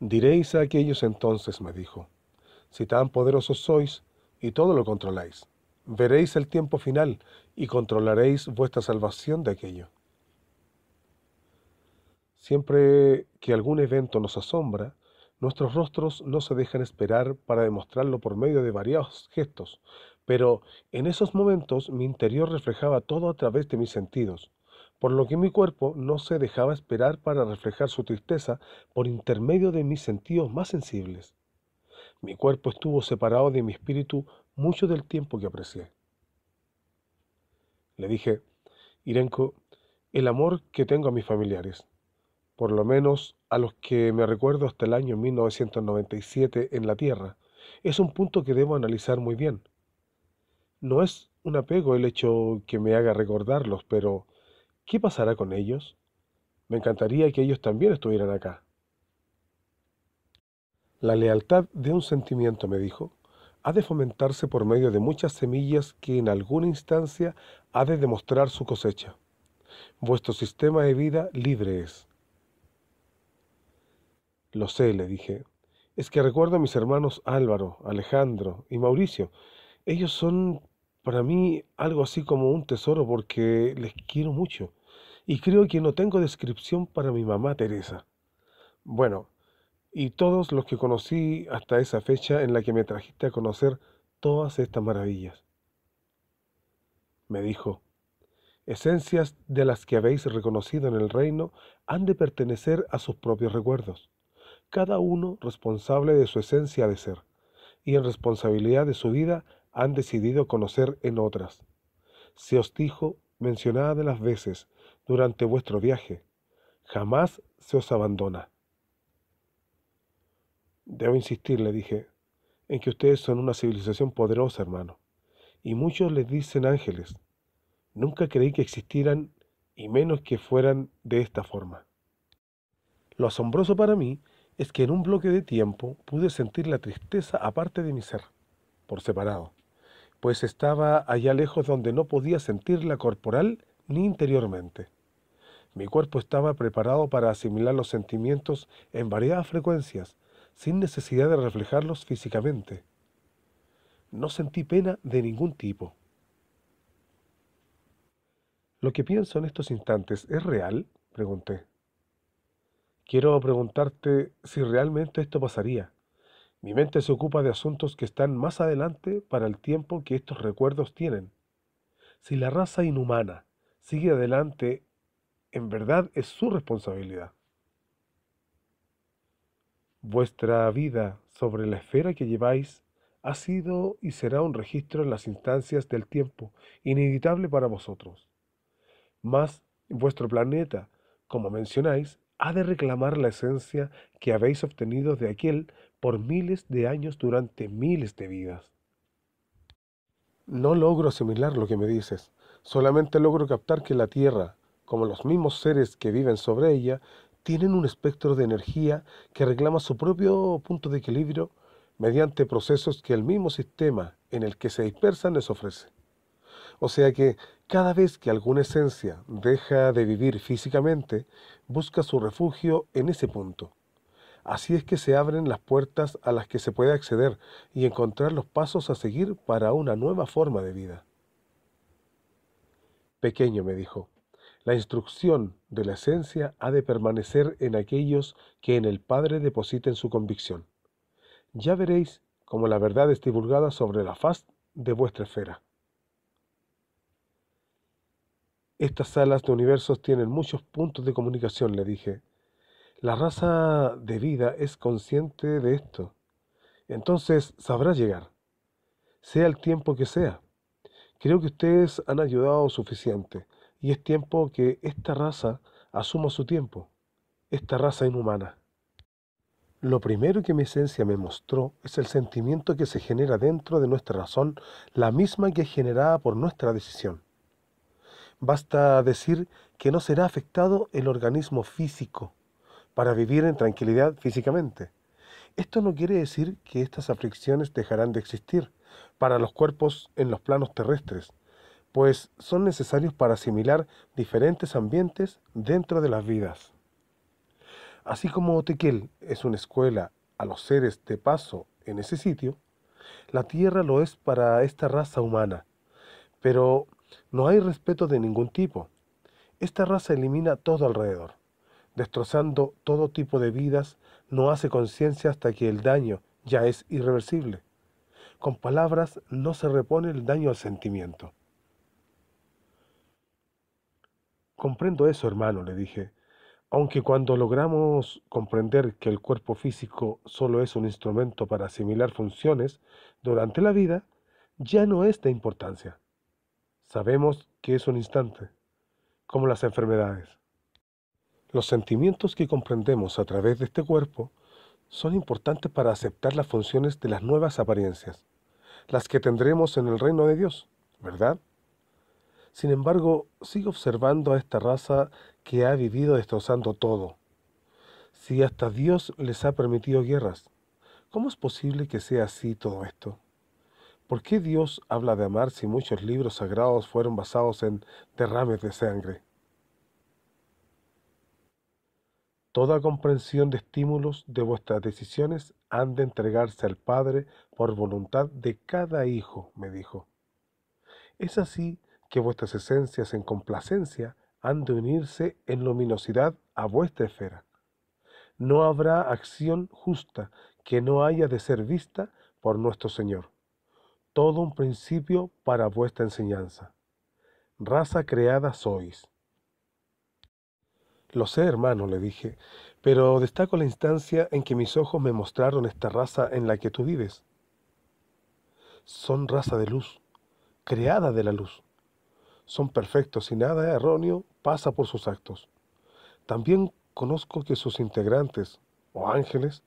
Diréis a aquellos entonces, me dijo, si tan poderosos sois y todo lo controláis, veréis el tiempo final y controlaréis vuestra salvación de aquello. Siempre que algún evento nos asombra, nuestros rostros no se dejan esperar para demostrarlo por medio de variados gestos, pero en esos momentos mi interior reflejaba todo a través de mis sentidos, por lo que mi cuerpo no se dejaba esperar para reflejar su tristeza por intermedio de mis sentidos más sensibles. Mi cuerpo estuvo separado de mi espíritu mucho del tiempo que aprecié. Le dije, Irenko, el amor que tengo a mis familiares, por lo menos a los que me recuerdo hasta el año 1997 en la Tierra, es un punto que debo analizar muy bien. No es un apego el hecho que me haga recordarlos, pero ¿Qué pasará con ellos? Me encantaría que ellos también estuvieran acá. La lealtad de un sentimiento, me dijo, ha de fomentarse por medio de muchas semillas que en alguna instancia ha de demostrar su cosecha. Vuestro sistema de vida libre es. Lo sé, le dije. Es que recuerdo a mis hermanos Álvaro, Alejandro y Mauricio. Ellos son para mí algo así como un tesoro porque les quiero mucho y creo que no tengo descripción para mi mamá Teresa. Bueno, y todos los que conocí hasta esa fecha en la que me trajiste a conocer todas estas maravillas. Me dijo, esencias de las que habéis reconocido en el reino han de pertenecer a sus propios recuerdos, cada uno responsable de su esencia de ser, y en responsabilidad de su vida han decidido conocer en otras. Se os dijo mencionada de las veces durante vuestro viaje, jamás se os abandona. Debo insistir, le dije, en que ustedes son una civilización poderosa, hermano, y muchos les dicen ángeles. Nunca creí que existieran y menos que fueran de esta forma. Lo asombroso para mí es que en un bloque de tiempo pude sentir la tristeza aparte de mi ser, por separado pues estaba allá lejos donde no podía sentirla corporal ni interiormente. Mi cuerpo estaba preparado para asimilar los sentimientos en variadas frecuencias, sin necesidad de reflejarlos físicamente. No sentí pena de ningún tipo. ¿Lo que pienso en estos instantes es real? pregunté. Quiero preguntarte si realmente esto pasaría, mi mente se ocupa de asuntos que están más adelante para el tiempo que estos recuerdos tienen. Si la raza inhumana sigue adelante, en verdad es su responsabilidad. Vuestra vida sobre la esfera que lleváis ha sido y será un registro en las instancias del tiempo, inevitable para vosotros. Mas vuestro planeta, como mencionáis, ha de reclamar la esencia que habéis obtenido de aquel por miles de años durante miles de vidas. No logro asimilar lo que me dices, solamente logro captar que la Tierra, como los mismos seres que viven sobre ella, tienen un espectro de energía que reclama su propio punto de equilibrio mediante procesos que el mismo sistema en el que se dispersan les ofrece. O sea que cada vez que alguna esencia deja de vivir físicamente, busca su refugio en ese punto. Así es que se abren las puertas a las que se puede acceder y encontrar los pasos a seguir para una nueva forma de vida. Pequeño, me dijo, la instrucción de la esencia ha de permanecer en aquellos que en el Padre depositen su convicción. Ya veréis cómo la verdad es divulgada sobre la faz de vuestra esfera. Estas salas de universos tienen muchos puntos de comunicación, le dije. La raza de vida es consciente de esto. Entonces sabrá llegar, sea el tiempo que sea. Creo que ustedes han ayudado suficiente y es tiempo que esta raza asuma su tiempo, esta raza inhumana. Lo primero que mi esencia me mostró es el sentimiento que se genera dentro de nuestra razón, la misma que es generada por nuestra decisión. Basta decir que no será afectado el organismo físico para vivir en tranquilidad físicamente. Esto no quiere decir que estas aflicciones dejarán de existir para los cuerpos en los planos terrestres, pues son necesarios para asimilar diferentes ambientes dentro de las vidas. Así como Tequel es una escuela a los seres de paso en ese sitio, la Tierra lo es para esta raza humana, pero no hay respeto de ningún tipo. Esta raza elimina todo alrededor, destrozando todo tipo de vidas, no hace conciencia hasta que el daño ya es irreversible. Con palabras no se repone el daño al sentimiento. Comprendo eso, hermano, le dije, aunque cuando logramos comprender que el cuerpo físico solo es un instrumento para asimilar funciones durante la vida, ya no es de importancia. Sabemos que es un instante, como las enfermedades. Los sentimientos que comprendemos a través de este cuerpo son importantes para aceptar las funciones de las nuevas apariencias, las que tendremos en el reino de Dios, ¿verdad? Sin embargo, sigo observando a esta raza que ha vivido destrozando todo. Si hasta Dios les ha permitido guerras, ¿cómo es posible que sea así todo esto? ¿Por qué Dios habla de amar si muchos libros sagrados fueron basados en derrames de sangre? Toda comprensión de estímulos de vuestras decisiones han de entregarse al Padre por voluntad de cada hijo, me dijo. Es así que vuestras esencias en complacencia han de unirse en luminosidad a vuestra esfera. No habrá acción justa que no haya de ser vista por nuestro Señor todo un principio para vuestra enseñanza. Raza creada sois. Lo sé, hermano, le dije, pero destaco la instancia en que mis ojos me mostraron esta raza en la que tú vives. Son raza de luz, creada de la luz. Son perfectos y nada erróneo pasa por sus actos. También conozco que sus integrantes, o ángeles,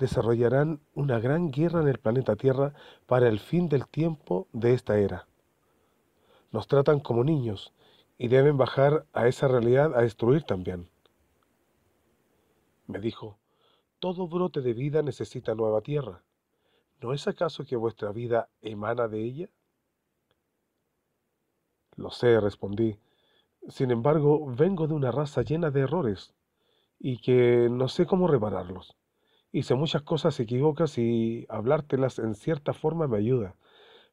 desarrollarán una gran guerra en el planeta Tierra para el fin del tiempo de esta era. Nos tratan como niños y deben bajar a esa realidad a destruir también. Me dijo, todo brote de vida necesita nueva tierra. ¿No es acaso que vuestra vida emana de ella? Lo sé, respondí. Sin embargo, vengo de una raza llena de errores y que no sé cómo repararlos hice muchas cosas equivocas y hablártelas en cierta forma me ayuda.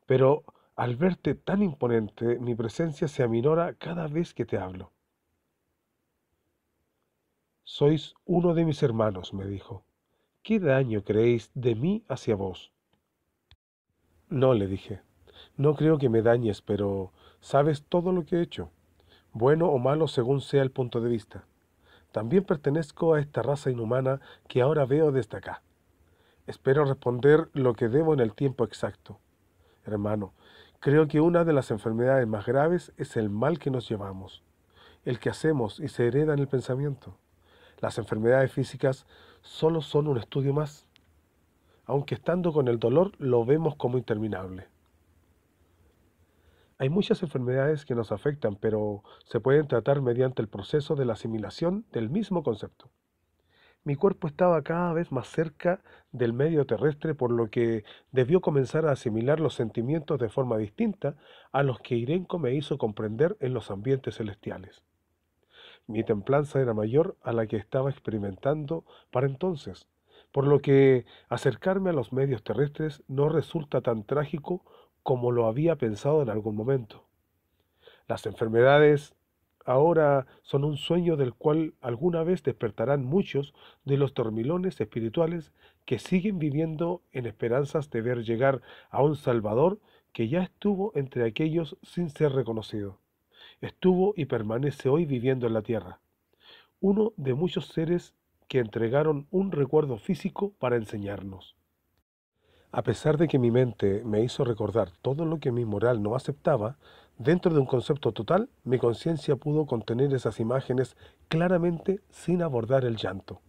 Pero al verte tan imponente, mi presencia se aminora cada vez que te hablo. Sois uno de mis hermanos, me dijo. ¿Qué daño creéis de mí hacia vos? No, le dije. No creo que me dañes, pero sabes todo lo que he hecho, bueno o malo según sea el punto de vista. También pertenezco a esta raza inhumana que ahora veo desde acá. Espero responder lo que debo en el tiempo exacto. Hermano, creo que una de las enfermedades más graves es el mal que nos llevamos, el que hacemos y se hereda en el pensamiento. Las enfermedades físicas solo son un estudio más, aunque estando con el dolor lo vemos como interminable. Hay muchas enfermedades que nos afectan, pero se pueden tratar mediante el proceso de la asimilación del mismo concepto. Mi cuerpo estaba cada vez más cerca del medio terrestre, por lo que debió comenzar a asimilar los sentimientos de forma distinta a los que Irenko me hizo comprender en los ambientes celestiales. Mi templanza era mayor a la que estaba experimentando para entonces, por lo que acercarme a los medios terrestres no resulta tan trágico como lo había pensado en algún momento. Las enfermedades ahora son un sueño del cual alguna vez despertarán muchos de los dormilones espirituales que siguen viviendo en esperanzas de ver llegar a un Salvador que ya estuvo entre aquellos sin ser reconocido. Estuvo y permanece hoy viviendo en la tierra. Uno de muchos seres que entregaron un recuerdo físico para enseñarnos. A pesar de que mi mente me hizo recordar todo lo que mi moral no aceptaba, dentro de un concepto total, mi conciencia pudo contener esas imágenes claramente sin abordar el llanto.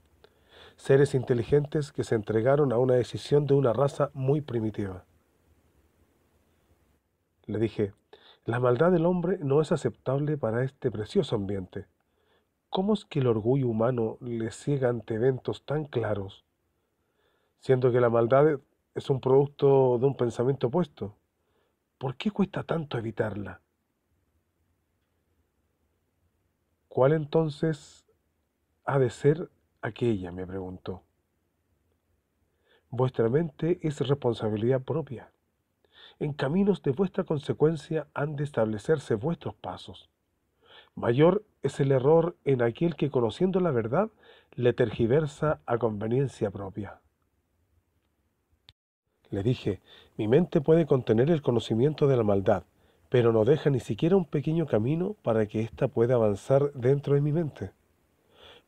Seres inteligentes que se entregaron a una decisión de una raza muy primitiva. Le dije, la maldad del hombre no es aceptable para este precioso ambiente. ¿Cómo es que el orgullo humano le ciega ante eventos tan claros? Siendo que la maldad es un producto de un pensamiento opuesto. ¿Por qué cuesta tanto evitarla? ¿Cuál entonces ha de ser aquella? me preguntó. Vuestra mente es responsabilidad propia. En caminos de vuestra consecuencia han de establecerse vuestros pasos. Mayor es el error en aquel que conociendo la verdad le tergiversa a conveniencia propia. Le dije, mi mente puede contener el conocimiento de la maldad, pero no deja ni siquiera un pequeño camino para que ésta pueda avanzar dentro de mi mente.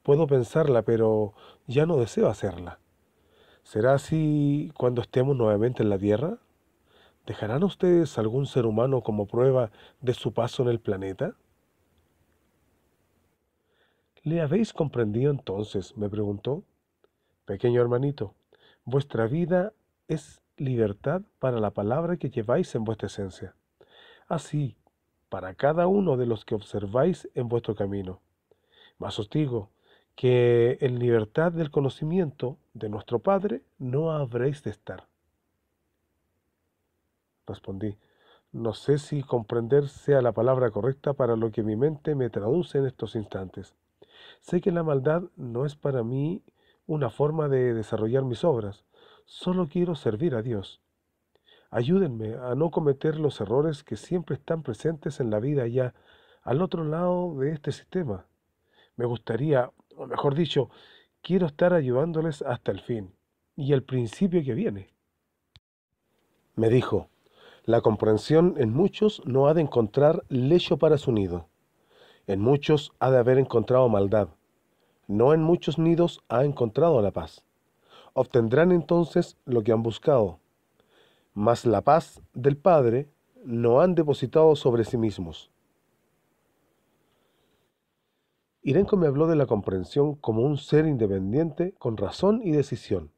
Puedo pensarla, pero ya no deseo hacerla. ¿Será así cuando estemos nuevamente en la Tierra? ¿Dejarán ustedes algún ser humano como prueba de su paso en el planeta? ¿Le habéis comprendido entonces? me preguntó. Pequeño hermanito, vuestra vida es libertad para la palabra que lleváis en vuestra esencia. Así, para cada uno de los que observáis en vuestro camino. Mas os digo que en libertad del conocimiento de nuestro Padre no habréis de estar. Respondí, no sé si comprender sea la palabra correcta para lo que mi mente me traduce en estos instantes. Sé que la maldad no es para mí una forma de desarrollar mis obras, Solo quiero servir a Dios. Ayúdenme a no cometer los errores que siempre están presentes en la vida allá, al otro lado de este sistema. Me gustaría, o mejor dicho, quiero estar ayudándoles hasta el fin y el principio que viene. Me dijo, la comprensión en muchos no ha de encontrar lecho para su nido. En muchos ha de haber encontrado maldad. No en muchos nidos ha encontrado la paz obtendrán entonces lo que han buscado. Mas la paz del Padre no han depositado sobre sí mismos. Irenko me habló de la comprensión como un ser independiente con razón y decisión.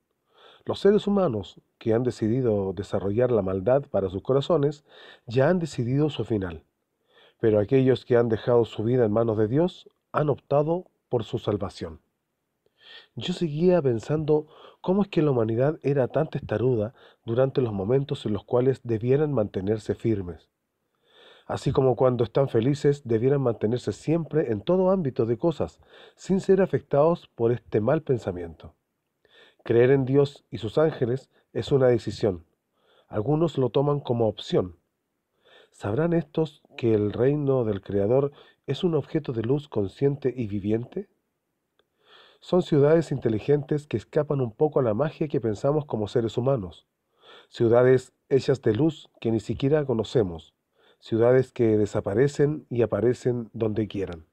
Los seres humanos que han decidido desarrollar la maldad para sus corazones ya han decidido su final. Pero aquellos que han dejado su vida en manos de Dios han optado por su salvación. Yo seguía pensando ¿Cómo es que la humanidad era tan testaruda durante los momentos en los cuales debieran mantenerse firmes? Así como cuando están felices debieran mantenerse siempre en todo ámbito de cosas, sin ser afectados por este mal pensamiento. Creer en Dios y sus ángeles es una decisión. Algunos lo toman como opción. ¿Sabrán estos que el reino del Creador es un objeto de luz consciente y viviente? Son ciudades inteligentes que escapan un poco a la magia que pensamos como seres humanos. Ciudades hechas de luz que ni siquiera conocemos. Ciudades que desaparecen y aparecen donde quieran.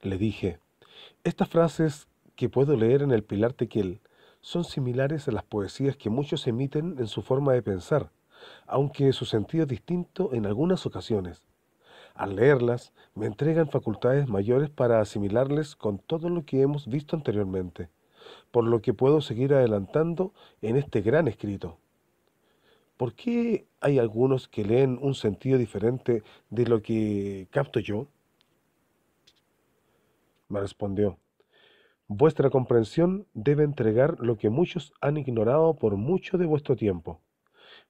Le dije, estas frases que puedo leer en el Pilar Tequiel son similares a las poesías que muchos emiten en su forma de pensar, aunque su sentido es distinto en algunas ocasiones. Al leerlas, me entregan facultades mayores para asimilarles con todo lo que hemos visto anteriormente, por lo que puedo seguir adelantando en este gran escrito. ¿Por qué hay algunos que leen un sentido diferente de lo que capto yo? Me respondió, vuestra comprensión debe entregar lo que muchos han ignorado por mucho de vuestro tiempo.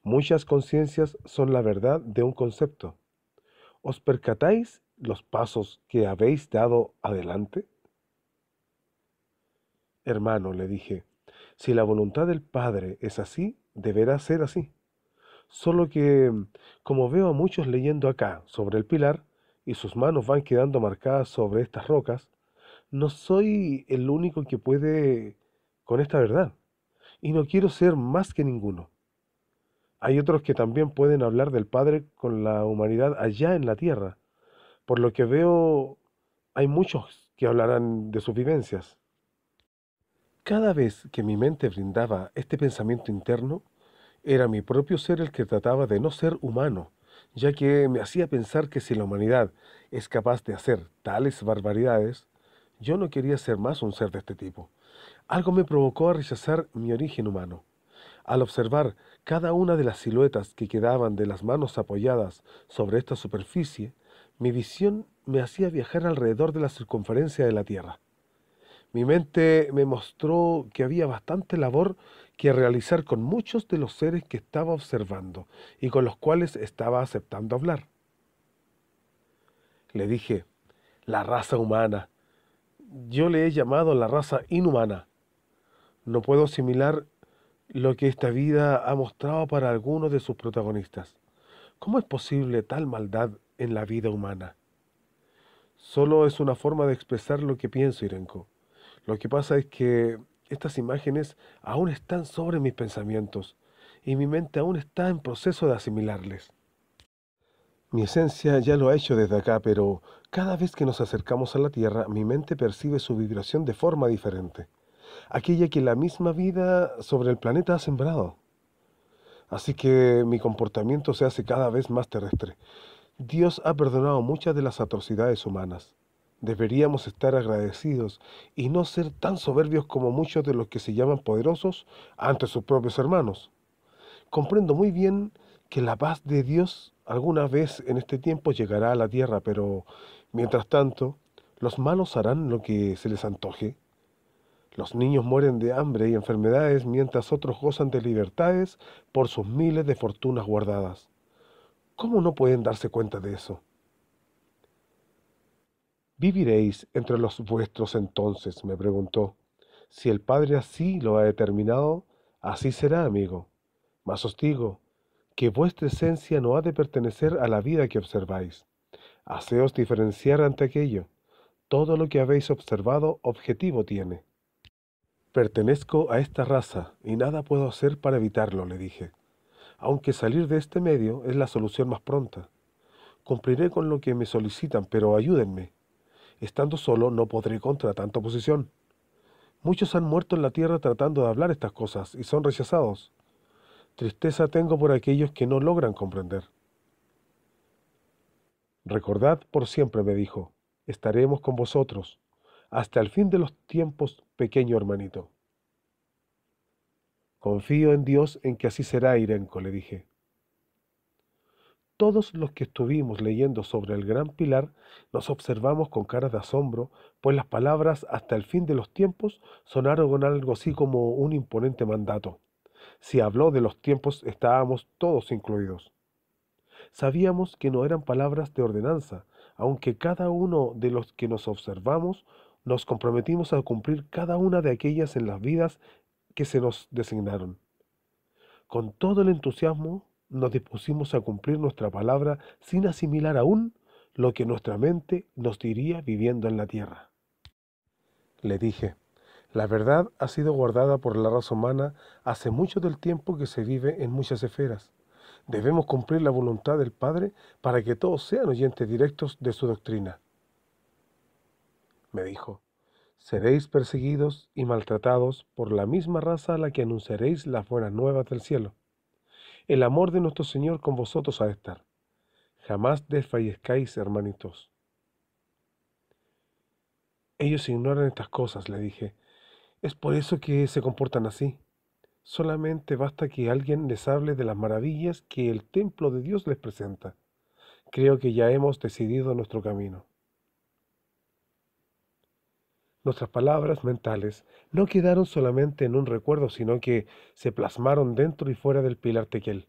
Muchas conciencias son la verdad de un concepto ¿Os percatáis los pasos que habéis dado adelante? Hermano, le dije, si la voluntad del Padre es así, deberá ser así. Solo que, como veo a muchos leyendo acá sobre el pilar, y sus manos van quedando marcadas sobre estas rocas, no soy el único que puede con esta verdad, y no quiero ser más que ninguno. Hay otros que también pueden hablar del Padre con la humanidad allá en la tierra. Por lo que veo, hay muchos que hablarán de sus vivencias. Cada vez que mi mente brindaba este pensamiento interno, era mi propio ser el que trataba de no ser humano, ya que me hacía pensar que si la humanidad es capaz de hacer tales barbaridades, yo no quería ser más un ser de este tipo. Algo me provocó a rechazar mi origen humano. Al observar cada una de las siluetas que quedaban de las manos apoyadas sobre esta superficie, mi visión me hacía viajar alrededor de la circunferencia de la Tierra. Mi mente me mostró que había bastante labor que realizar con muchos de los seres que estaba observando y con los cuales estaba aceptando hablar. Le dije, la raza humana. Yo le he llamado la raza inhumana. No puedo asimilar lo que esta vida ha mostrado para algunos de sus protagonistas. ¿Cómo es posible tal maldad en la vida humana? Solo es una forma de expresar lo que pienso, Irenko. Lo que pasa es que estas imágenes aún están sobre mis pensamientos y mi mente aún está en proceso de asimilarles. Mi esencia ya lo ha hecho desde acá, pero cada vez que nos acercamos a la Tierra, mi mente percibe su vibración de forma diferente aquella que la misma vida sobre el planeta ha sembrado. Así que mi comportamiento se hace cada vez más terrestre. Dios ha perdonado muchas de las atrocidades humanas. Deberíamos estar agradecidos y no ser tan soberbios como muchos de los que se llaman poderosos ante sus propios hermanos. Comprendo muy bien que la paz de Dios alguna vez en este tiempo llegará a la tierra, pero mientras tanto, los malos harán lo que se les antoje los niños mueren de hambre y enfermedades mientras otros gozan de libertades por sus miles de fortunas guardadas. ¿Cómo no pueden darse cuenta de eso? ¿Viviréis entre los vuestros entonces? me preguntó. Si el Padre así lo ha determinado, así será, amigo. Mas os digo que vuestra esencia no ha de pertenecer a la vida que observáis. Haceos diferenciar ante aquello. Todo lo que habéis observado objetivo tiene. Pertenezco a esta raza y nada puedo hacer para evitarlo, le dije, aunque salir de este medio es la solución más pronta. Cumpliré con lo que me solicitan, pero ayúdenme. Estando solo no podré contra tanta oposición. Muchos han muerto en la tierra tratando de hablar estas cosas y son rechazados. Tristeza tengo por aquellos que no logran comprender. Recordad por siempre, me dijo, estaremos con vosotros hasta el fin de los tiempos, pequeño hermanito. Confío en Dios en que así será, Irenko, le dije. Todos los que estuvimos leyendo sobre el gran pilar nos observamos con caras de asombro, pues las palabras hasta el fin de los tiempos sonaron con algo así como un imponente mandato. Si habló de los tiempos estábamos todos incluidos. Sabíamos que no eran palabras de ordenanza, aunque cada uno de los que nos observamos nos comprometimos a cumplir cada una de aquellas en las vidas que se nos designaron. Con todo el entusiasmo nos dispusimos a cumplir nuestra palabra sin asimilar aún lo que nuestra mente nos diría viviendo en la tierra. Le dije, la verdad ha sido guardada por la raza humana hace mucho del tiempo que se vive en muchas esferas. Debemos cumplir la voluntad del Padre para que todos sean oyentes directos de su doctrina me dijo, seréis perseguidos y maltratados por la misma raza a la que anunciaréis las buenas nuevas del cielo. El amor de nuestro Señor con vosotros ha de estar. Jamás desfallezcáis, hermanitos. Ellos ignoran estas cosas, le dije. Es por eso que se comportan así. Solamente basta que alguien les hable de las maravillas que el templo de Dios les presenta. Creo que ya hemos decidido nuestro camino. Nuestras palabras mentales no quedaron solamente en un recuerdo, sino que se plasmaron dentro y fuera del pilar tequel.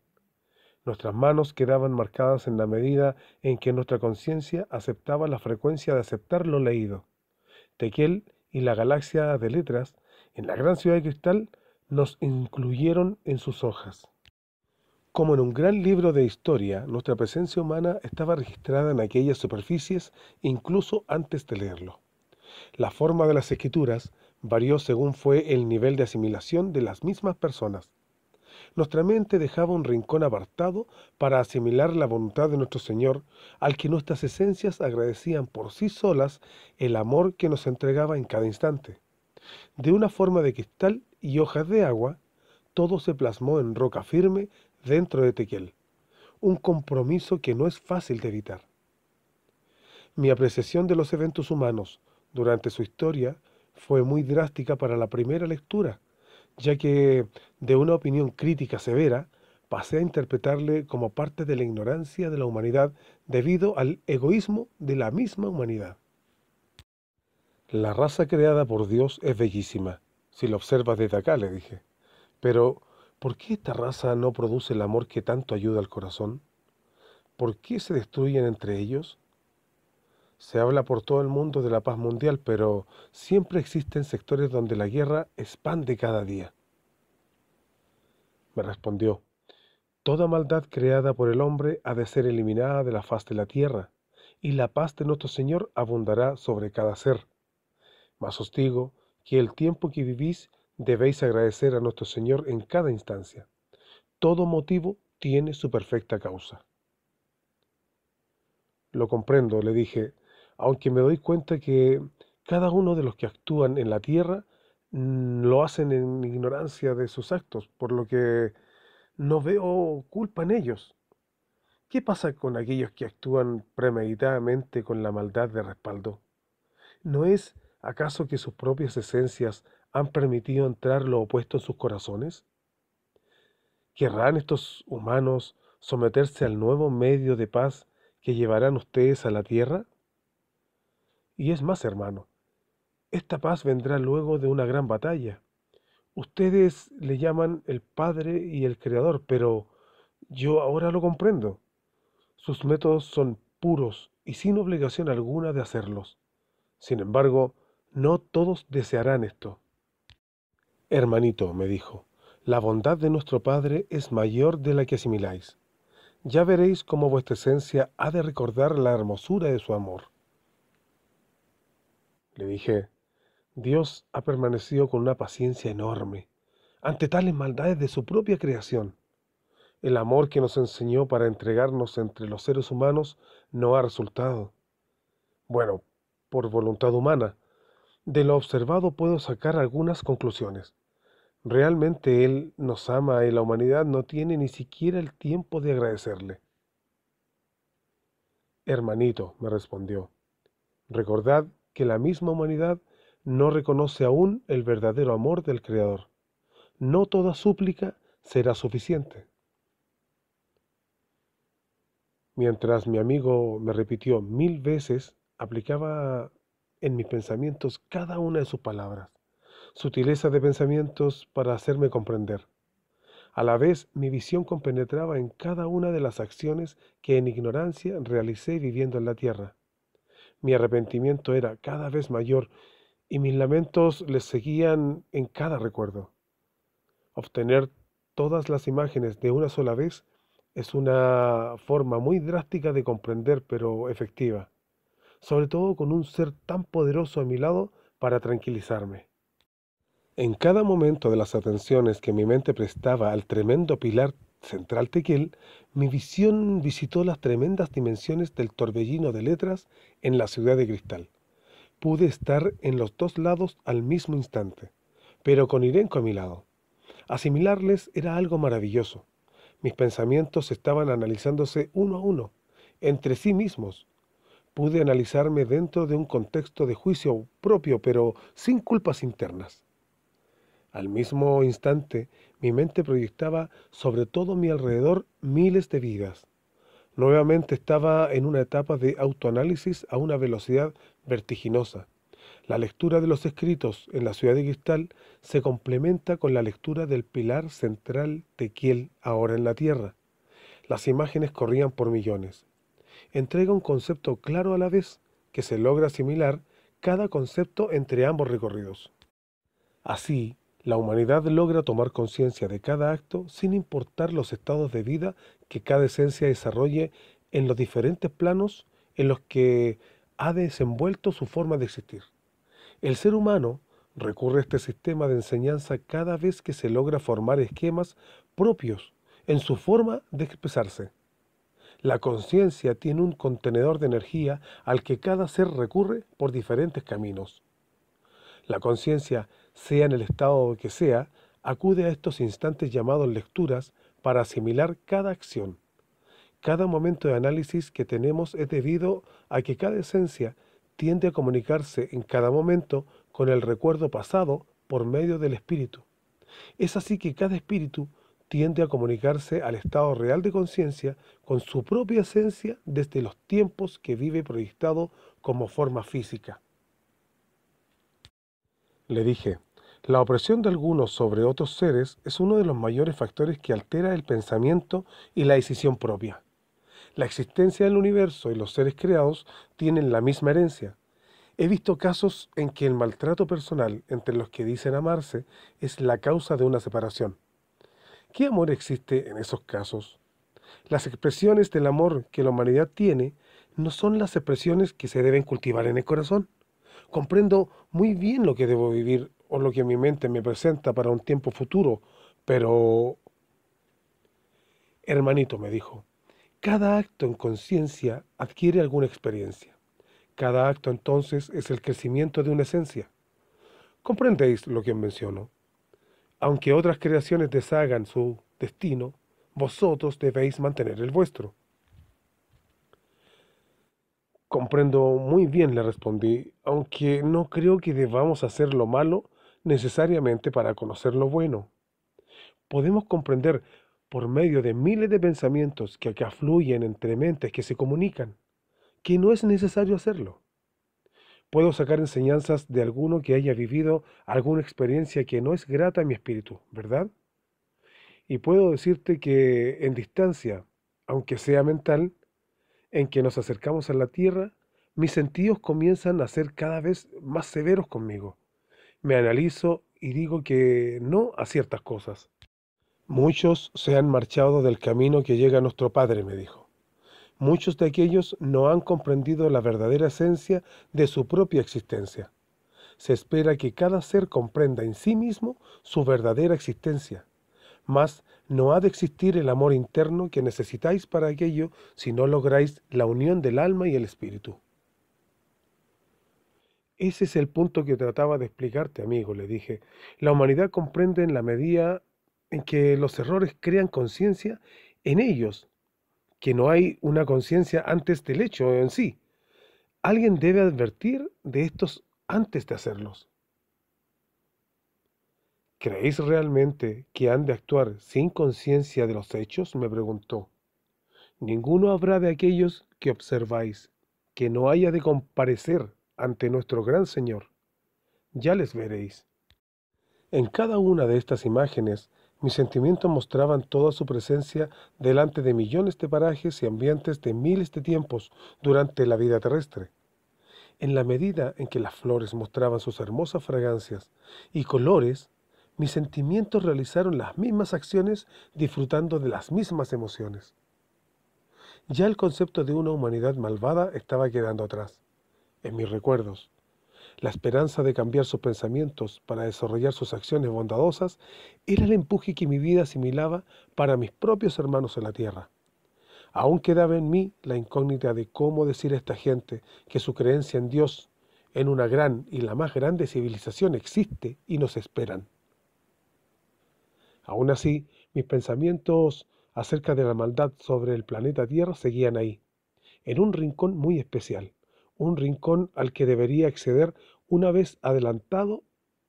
Nuestras manos quedaban marcadas en la medida en que nuestra conciencia aceptaba la frecuencia de aceptar lo leído. Tequel y la galaxia de letras, en la gran ciudad de cristal, nos incluyeron en sus hojas. Como en un gran libro de historia, nuestra presencia humana estaba registrada en aquellas superficies incluso antes de leerlo. La forma de las escrituras varió según fue el nivel de asimilación de las mismas personas. Nuestra mente dejaba un rincón apartado para asimilar la voluntad de nuestro Señor, al que nuestras esencias agradecían por sí solas el amor que nos entregaba en cada instante. De una forma de cristal y hojas de agua, todo se plasmó en roca firme dentro de Tequiel, un compromiso que no es fácil de evitar. Mi apreciación de los eventos humanos, durante su historia fue muy drástica para la primera lectura, ya que de una opinión crítica severa pasé a interpretarle como parte de la ignorancia de la humanidad debido al egoísmo de la misma humanidad. La raza creada por Dios es bellísima, si lo observas desde acá, le dije. Pero, ¿por qué esta raza no produce el amor que tanto ayuda al corazón? ¿Por qué se destruyen entre ellos? Se habla por todo el mundo de la paz mundial, pero siempre existen sectores donde la guerra expande cada día. Me respondió, Toda maldad creada por el hombre ha de ser eliminada de la faz de la tierra, y la paz de nuestro Señor abundará sobre cada ser. Mas os digo que el tiempo que vivís debéis agradecer a nuestro Señor en cada instancia. Todo motivo tiene su perfecta causa. Lo comprendo, le dije, aunque me doy cuenta que cada uno de los que actúan en la tierra mm, lo hacen en ignorancia de sus actos, por lo que no veo culpa en ellos. ¿Qué pasa con aquellos que actúan premeditadamente con la maldad de respaldo? ¿No es acaso que sus propias esencias han permitido entrar lo opuesto en sus corazones? ¿Querrán estos humanos someterse al nuevo medio de paz que llevarán ustedes a la tierra? Y es más, hermano, esta paz vendrá luego de una gran batalla. Ustedes le llaman el Padre y el Creador, pero yo ahora lo comprendo. Sus métodos son puros y sin obligación alguna de hacerlos. Sin embargo, no todos desearán esto. Hermanito, me dijo, la bondad de nuestro Padre es mayor de la que asimiláis. Ya veréis cómo vuestra esencia ha de recordar la hermosura de su amor. Le dije, Dios ha permanecido con una paciencia enorme ante tales maldades de su propia creación. El amor que nos enseñó para entregarnos entre los seres humanos no ha resultado. Bueno, por voluntad humana, de lo observado puedo sacar algunas conclusiones. Realmente Él nos ama y la humanidad no tiene ni siquiera el tiempo de agradecerle. Hermanito, me respondió, recordad que la misma humanidad no reconoce aún el verdadero amor del Creador. No toda súplica será suficiente. Mientras mi amigo me repitió mil veces, aplicaba en mis pensamientos cada una de sus palabras, sutileza de pensamientos para hacerme comprender. A la vez, mi visión compenetraba en cada una de las acciones que en ignorancia realicé viviendo en la tierra. Mi arrepentimiento era cada vez mayor y mis lamentos les seguían en cada recuerdo. Obtener todas las imágenes de una sola vez es una forma muy drástica de comprender, pero efectiva, sobre todo con un ser tan poderoso a mi lado para tranquilizarme. En cada momento de las atenciones que mi mente prestaba al tremendo pilar Central Tequiel, mi visión visitó las tremendas dimensiones del torbellino de letras en la ciudad de cristal. Pude estar en los dos lados al mismo instante, pero con Irenco a mi lado. Asimilarles era algo maravilloso. Mis pensamientos estaban analizándose uno a uno, entre sí mismos. Pude analizarme dentro de un contexto de juicio propio, pero sin culpas internas. Al mismo instante, mi mente proyectaba sobre todo mi alrededor miles de vidas. Nuevamente estaba en una etapa de autoanálisis a una velocidad vertiginosa. La lectura de los escritos en la ciudad de Cristal se complementa con la lectura del pilar central de Kiel ahora en la Tierra. Las imágenes corrían por millones. Entrega un concepto claro a la vez que se logra asimilar cada concepto entre ambos recorridos. Así, la humanidad logra tomar conciencia de cada acto sin importar los estados de vida que cada esencia desarrolle en los diferentes planos en los que ha desenvuelto su forma de existir. El ser humano recurre a este sistema de enseñanza cada vez que se logra formar esquemas propios en su forma de expresarse. La conciencia tiene un contenedor de energía al que cada ser recurre por diferentes caminos. La conciencia sea en el estado que sea, acude a estos instantes llamados lecturas para asimilar cada acción. Cada momento de análisis que tenemos es debido a que cada esencia tiende a comunicarse en cada momento con el recuerdo pasado por medio del espíritu. Es así que cada espíritu tiende a comunicarse al estado real de conciencia con su propia esencia desde los tiempos que vive proyectado como forma física. Le dije, la opresión de algunos sobre otros seres es uno de los mayores factores que altera el pensamiento y la decisión propia. La existencia del universo y los seres creados tienen la misma herencia. He visto casos en que el maltrato personal entre los que dicen amarse es la causa de una separación. ¿Qué amor existe en esos casos? Las expresiones del amor que la humanidad tiene no son las expresiones que se deben cultivar en el corazón comprendo muy bien lo que debo vivir o lo que mi mente me presenta para un tiempo futuro, pero... Hermanito, me dijo, cada acto en conciencia adquiere alguna experiencia. Cada acto entonces es el crecimiento de una esencia. ¿Comprendéis lo que menciono? Aunque otras creaciones deshagan su destino, vosotros debéis mantener el vuestro. Comprendo muy bien, le respondí, aunque no creo que debamos hacer lo malo necesariamente para conocer lo bueno. Podemos comprender por medio de miles de pensamientos que afluyen entre mentes que se comunican, que no es necesario hacerlo. Puedo sacar enseñanzas de alguno que haya vivido alguna experiencia que no es grata a mi espíritu, ¿verdad? Y puedo decirte que en distancia, aunque sea mental, en que nos acercamos a la tierra, mis sentidos comienzan a ser cada vez más severos conmigo. Me analizo y digo que no a ciertas cosas. Muchos se han marchado del camino que llega nuestro Padre, me dijo. Muchos de aquellos no han comprendido la verdadera esencia de su propia existencia. Se espera que cada ser comprenda en sí mismo su verdadera existencia, mas no ha de existir el amor interno que necesitáis para aquello si no lográis la unión del alma y el espíritu. Ese es el punto que trataba de explicarte, amigo, le dije. La humanidad comprende en la medida en que los errores crean conciencia en ellos, que no hay una conciencia antes del hecho en sí. Alguien debe advertir de estos antes de hacerlos. ¿Creéis realmente que han de actuar sin conciencia de los hechos? me preguntó. Ninguno habrá de aquellos que observáis que no haya de comparecer ante nuestro gran Señor. Ya les veréis. En cada una de estas imágenes, mis sentimientos mostraban toda su presencia delante de millones de parajes y ambientes de miles de tiempos durante la vida terrestre. En la medida en que las flores mostraban sus hermosas fragancias y colores, mis sentimientos realizaron las mismas acciones disfrutando de las mismas emociones. Ya el concepto de una humanidad malvada estaba quedando atrás, en mis recuerdos. La esperanza de cambiar sus pensamientos para desarrollar sus acciones bondadosas era el empuje que mi vida asimilaba para mis propios hermanos en la tierra. Aún quedaba en mí la incógnita de cómo decir a esta gente que su creencia en Dios, en una gran y la más grande civilización existe y nos esperan. Aún así, mis pensamientos acerca de la maldad sobre el planeta Tierra seguían ahí, en un rincón muy especial, un rincón al que debería acceder una vez adelantado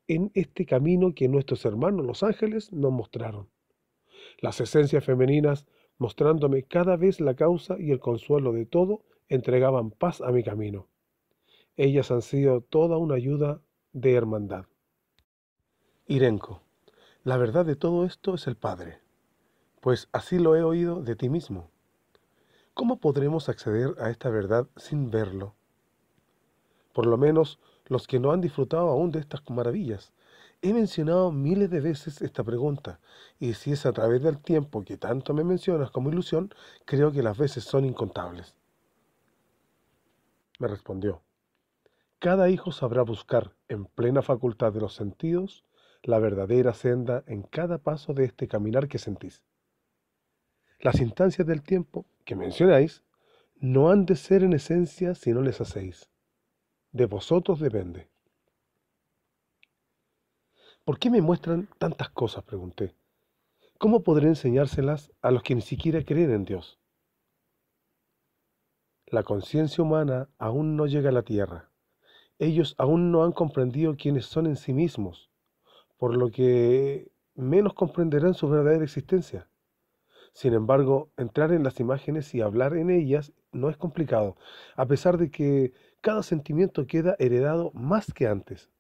en este camino que nuestros hermanos los ángeles nos mostraron. Las esencias femeninas, mostrándome cada vez la causa y el consuelo de todo, entregaban paz a mi camino. Ellas han sido toda una ayuda de hermandad. Irenco. La verdad de todo esto es el Padre, pues así lo he oído de ti mismo. ¿Cómo podremos acceder a esta verdad sin verlo? Por lo menos los que no han disfrutado aún de estas maravillas. He mencionado miles de veces esta pregunta, y si es a través del tiempo que tanto me mencionas como ilusión, creo que las veces son incontables. Me respondió, cada hijo sabrá buscar, en plena facultad de los sentidos, la verdadera senda en cada paso de este caminar que sentís. Las instancias del tiempo que mencionáis no han de ser en esencia si no les hacéis. De vosotros depende. ¿Por qué me muestran tantas cosas? pregunté. ¿Cómo podré enseñárselas a los que ni siquiera creen en Dios? La conciencia humana aún no llega a la tierra. Ellos aún no han comprendido quiénes son en sí mismos por lo que menos comprenderán su verdadera existencia. Sin embargo, entrar en las imágenes y hablar en ellas no es complicado, a pesar de que cada sentimiento queda heredado más que antes.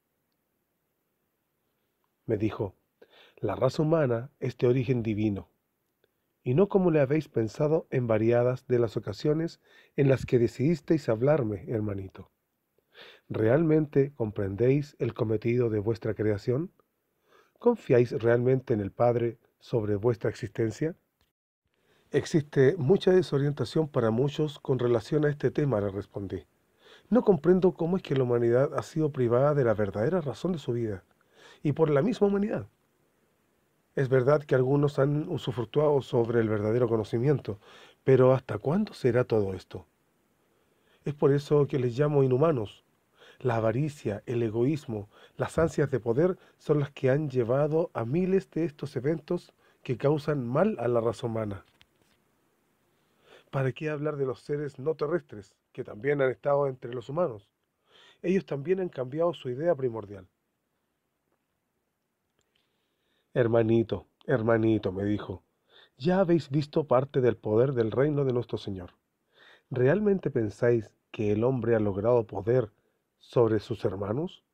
Me dijo, la raza humana es de origen divino, y no como le habéis pensado en variadas de las ocasiones en las que decidisteis hablarme, hermanito. ¿Realmente comprendéis el cometido de vuestra creación? ¿Confiáis realmente en el Padre sobre vuestra existencia? Existe mucha desorientación para muchos con relación a este tema, le respondí. No comprendo cómo es que la humanidad ha sido privada de la verdadera razón de su vida, y por la misma humanidad. Es verdad que algunos han usufructuado sobre el verdadero conocimiento, pero ¿hasta cuándo será todo esto? Es por eso que les llamo inhumanos, la avaricia, el egoísmo, las ansias de poder son las que han llevado a miles de estos eventos que causan mal a la raza humana. ¿Para qué hablar de los seres no terrestres, que también han estado entre los humanos? Ellos también han cambiado su idea primordial. Hermanito, hermanito, me dijo, ya habéis visto parte del poder del reino de nuestro Señor. ¿Realmente pensáis que el hombre ha logrado poder sobre sus hermanos?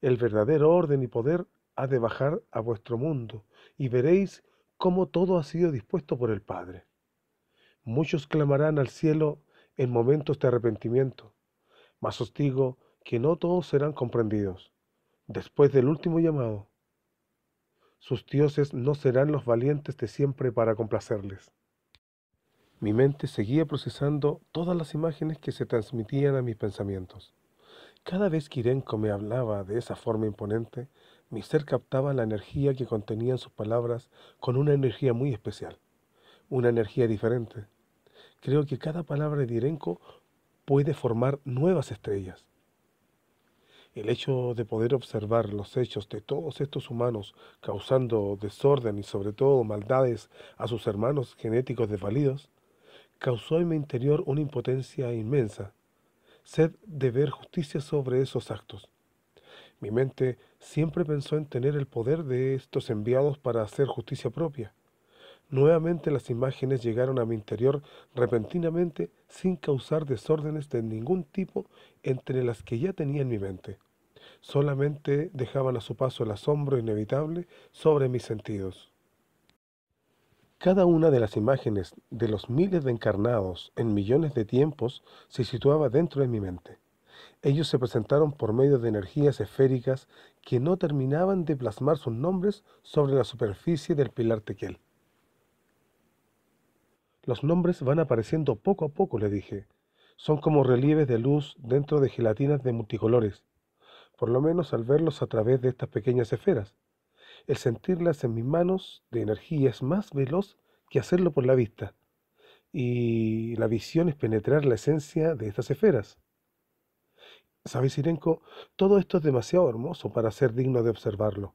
El verdadero orden y poder ha de bajar a vuestro mundo y veréis cómo todo ha sido dispuesto por el Padre. Muchos clamarán al cielo en momentos de arrepentimiento, mas os digo que no todos serán comprendidos. Después del último llamado, sus dioses no serán los valientes de siempre para complacerles. Mi mente seguía procesando todas las imágenes que se transmitían a mis pensamientos. Cada vez que Irenko me hablaba de esa forma imponente, mi ser captaba la energía que contenían sus palabras con una energía muy especial, una energía diferente. Creo que cada palabra de Irenko puede formar nuevas estrellas. El hecho de poder observar los hechos de todos estos humanos causando desorden y sobre todo maldades a sus hermanos genéticos desvalidos, causó en mi interior una impotencia inmensa sed de ver justicia sobre esos actos. Mi mente siempre pensó en tener el poder de estos enviados para hacer justicia propia. Nuevamente las imágenes llegaron a mi interior repentinamente sin causar desórdenes de ningún tipo entre las que ya tenía en mi mente. Solamente dejaban a su paso el asombro inevitable sobre mis sentidos. Cada una de las imágenes de los miles de encarnados en millones de tiempos se situaba dentro de mi mente. Ellos se presentaron por medio de energías esféricas que no terminaban de plasmar sus nombres sobre la superficie del pilar tequel. Los nombres van apareciendo poco a poco, le dije. Son como relieves de luz dentro de gelatinas de multicolores, por lo menos al verlos a través de estas pequeñas esferas. El sentirlas en mis manos de energía es más veloz que hacerlo por la vista. Y la visión es penetrar la esencia de estas esferas. ¿Sabes, Irenko? Todo esto es demasiado hermoso para ser digno de observarlo.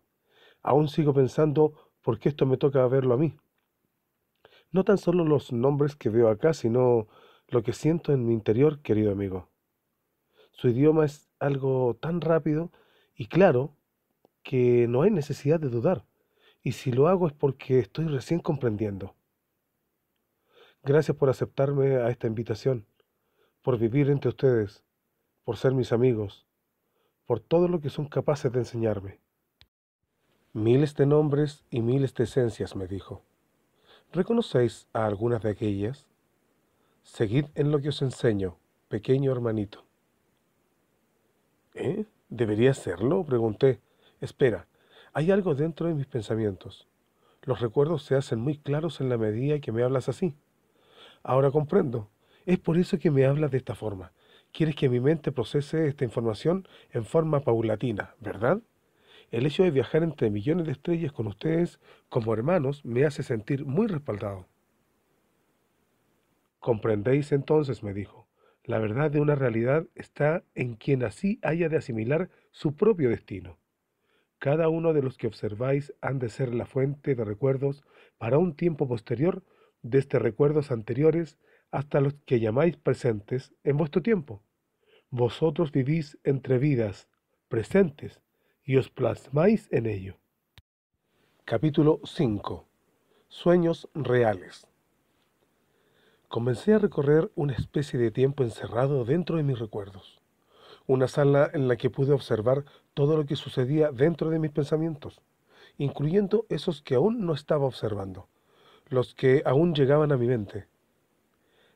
Aún sigo pensando por qué esto me toca verlo a mí. No tan solo los nombres que veo acá, sino lo que siento en mi interior, querido amigo. Su idioma es algo tan rápido y claro que no hay necesidad de dudar, y si lo hago es porque estoy recién comprendiendo. Gracias por aceptarme a esta invitación, por vivir entre ustedes, por ser mis amigos, por todo lo que son capaces de enseñarme. Miles de nombres y miles de esencias, me dijo. ¿Reconocéis a algunas de aquellas? Seguid en lo que os enseño, pequeño hermanito. ¿Eh? ¿Debería serlo? pregunté, Espera, hay algo dentro de mis pensamientos. Los recuerdos se hacen muy claros en la medida que me hablas así. Ahora comprendo. Es por eso que me hablas de esta forma. Quieres que mi mente procese esta información en forma paulatina, ¿verdad? El hecho de viajar entre millones de estrellas con ustedes como hermanos me hace sentir muy respaldado. Comprendéis entonces, me dijo, la verdad de una realidad está en quien así haya de asimilar su propio destino. Cada uno de los que observáis han de ser la fuente de recuerdos para un tiempo posterior desde recuerdos anteriores hasta los que llamáis presentes en vuestro tiempo. Vosotros vivís entre vidas presentes y os plasmáis en ello. Capítulo 5. Sueños reales. Comencé a recorrer una especie de tiempo encerrado dentro de mis recuerdos una sala en la que pude observar todo lo que sucedía dentro de mis pensamientos, incluyendo esos que aún no estaba observando, los que aún llegaban a mi mente.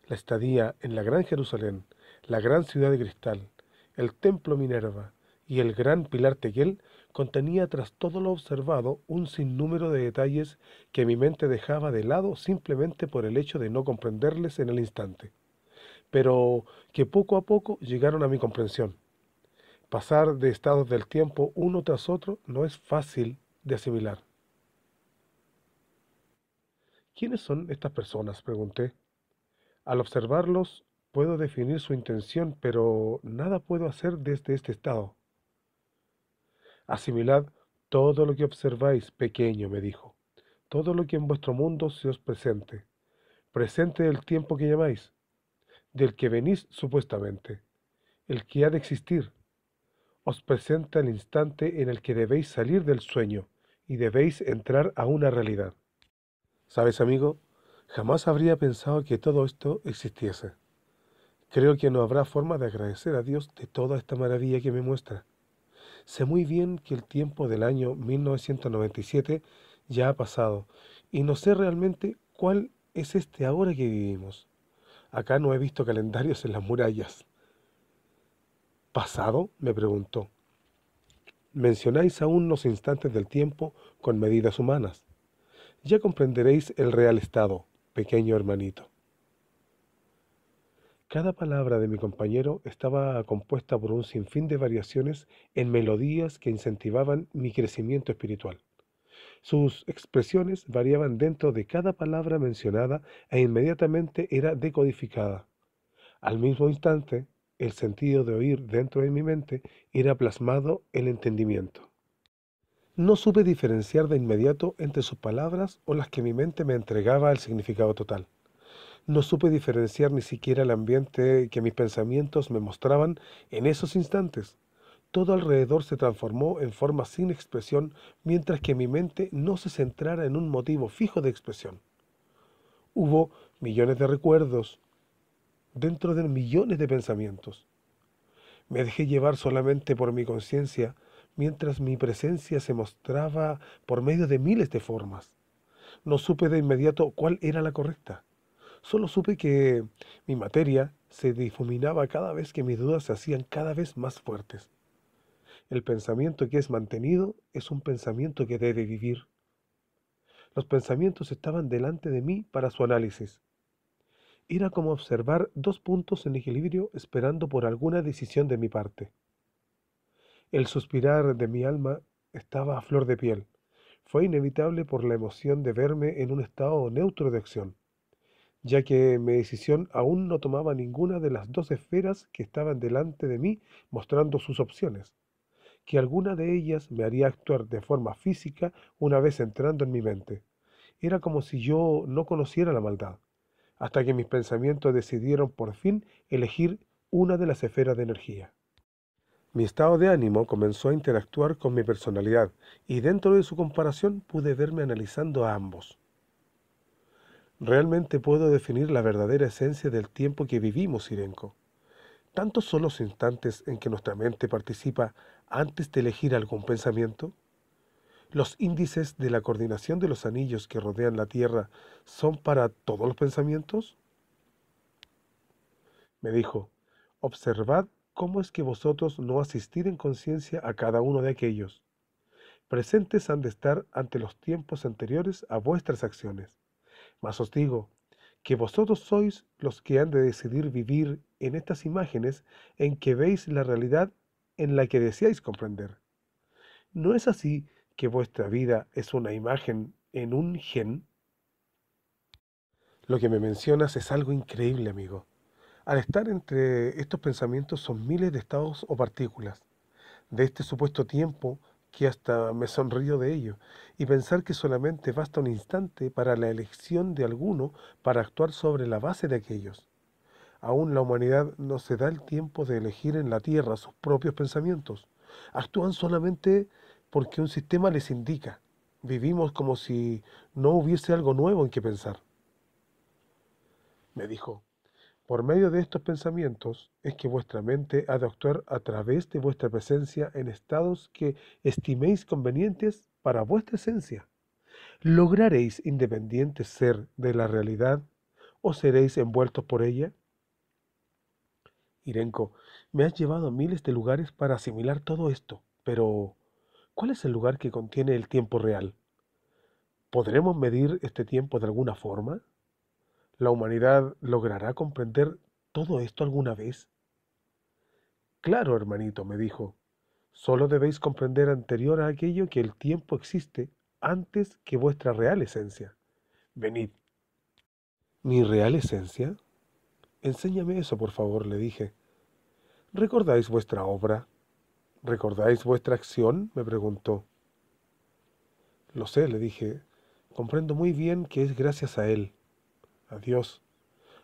La estadía en la Gran Jerusalén, la gran ciudad de cristal, el templo Minerva y el gran pilar Tegel contenía tras todo lo observado un sinnúmero de detalles que mi mente dejaba de lado simplemente por el hecho de no comprenderles en el instante, pero que poco a poco llegaron a mi comprensión. Pasar de estados del tiempo uno tras otro no es fácil de asimilar. ¿Quiénes son estas personas? pregunté. Al observarlos puedo definir su intención, pero nada puedo hacer desde este estado. Asimilad todo lo que observáis, pequeño, me dijo, todo lo que en vuestro mundo se os presente, presente del tiempo que llamáis, del que venís supuestamente, el que ha de existir, os presenta el instante en el que debéis salir del sueño y debéis entrar a una realidad. Sabes, amigo, jamás habría pensado que todo esto existiese. Creo que no habrá forma de agradecer a Dios de toda esta maravilla que me muestra. Sé muy bien que el tiempo del año 1997 ya ha pasado y no sé realmente cuál es este ahora que vivimos. Acá no he visto calendarios en las murallas. ¿Pasado? me preguntó. Mencionáis aún los instantes del tiempo con medidas humanas. Ya comprenderéis el real estado, pequeño hermanito. Cada palabra de mi compañero estaba compuesta por un sinfín de variaciones en melodías que incentivaban mi crecimiento espiritual. Sus expresiones variaban dentro de cada palabra mencionada e inmediatamente era decodificada. Al mismo instante, el sentido de oír dentro de mi mente era plasmado el entendimiento. No supe diferenciar de inmediato entre sus palabras o las que mi mente me entregaba el significado total. No supe diferenciar ni siquiera el ambiente que mis pensamientos me mostraban en esos instantes. Todo alrededor se transformó en forma sin expresión mientras que mi mente no se centrara en un motivo fijo de expresión. Hubo millones de recuerdos, dentro de millones de pensamientos. Me dejé llevar solamente por mi conciencia mientras mi presencia se mostraba por medio de miles de formas. No supe de inmediato cuál era la correcta. Solo supe que mi materia se difuminaba cada vez que mis dudas se hacían cada vez más fuertes. El pensamiento que es mantenido es un pensamiento que debe vivir. Los pensamientos estaban delante de mí para su análisis era como observar dos puntos en equilibrio esperando por alguna decisión de mi parte. El suspirar de mi alma estaba a flor de piel. Fue inevitable por la emoción de verme en un estado neutro de acción, ya que mi decisión aún no tomaba ninguna de las dos esferas que estaban delante de mí mostrando sus opciones, que alguna de ellas me haría actuar de forma física una vez entrando en mi mente. Era como si yo no conociera la maldad hasta que mis pensamientos decidieron por fin elegir una de las esferas de energía. Mi estado de ánimo comenzó a interactuar con mi personalidad y dentro de su comparación pude verme analizando a ambos. Realmente puedo definir la verdadera esencia del tiempo que vivimos, Irenko. Tantos son los instantes en que nuestra mente participa antes de elegir algún pensamiento. Los índices de la coordinación de los anillos que rodean la Tierra son para todos los pensamientos? Me dijo, observad cómo es que vosotros no asistid en conciencia a cada uno de aquellos. Presentes han de estar ante los tiempos anteriores a vuestras acciones. Mas os digo, que vosotros sois los que han de decidir vivir en estas imágenes en que veis la realidad en la que deseáis comprender. ¿No es así que vuestra vida es una imagen en un gen? Lo que me mencionas es algo increíble, amigo. Al estar entre estos pensamientos son miles de estados o partículas. De este supuesto tiempo que hasta me sonrío de ello, y pensar que solamente basta un instante para la elección de alguno para actuar sobre la base de aquellos. Aún la humanidad no se da el tiempo de elegir en la tierra sus propios pensamientos. Actúan solamente porque un sistema les indica. Vivimos como si no hubiese algo nuevo en que pensar. Me dijo, por medio de estos pensamientos es que vuestra mente ha de actuar a través de vuestra presencia en estados que estiméis convenientes para vuestra esencia. ¿Lograréis independiente ser de la realidad o seréis envueltos por ella? Irenco, me has llevado a miles de lugares para asimilar todo esto, pero ¿Cuál es el lugar que contiene el tiempo real? ¿Podremos medir este tiempo de alguna forma? ¿La humanidad logrará comprender todo esto alguna vez? Claro, hermanito, me dijo, solo debéis comprender anterior a aquello que el tiempo existe antes que vuestra real esencia. Venid. ¿Mi real esencia? Enséñame eso, por favor, le dije. ¿Recordáis vuestra obra? ¿Recordáis vuestra acción? me preguntó. Lo sé, le dije. Comprendo muy bien que es gracias a Él, a Dios.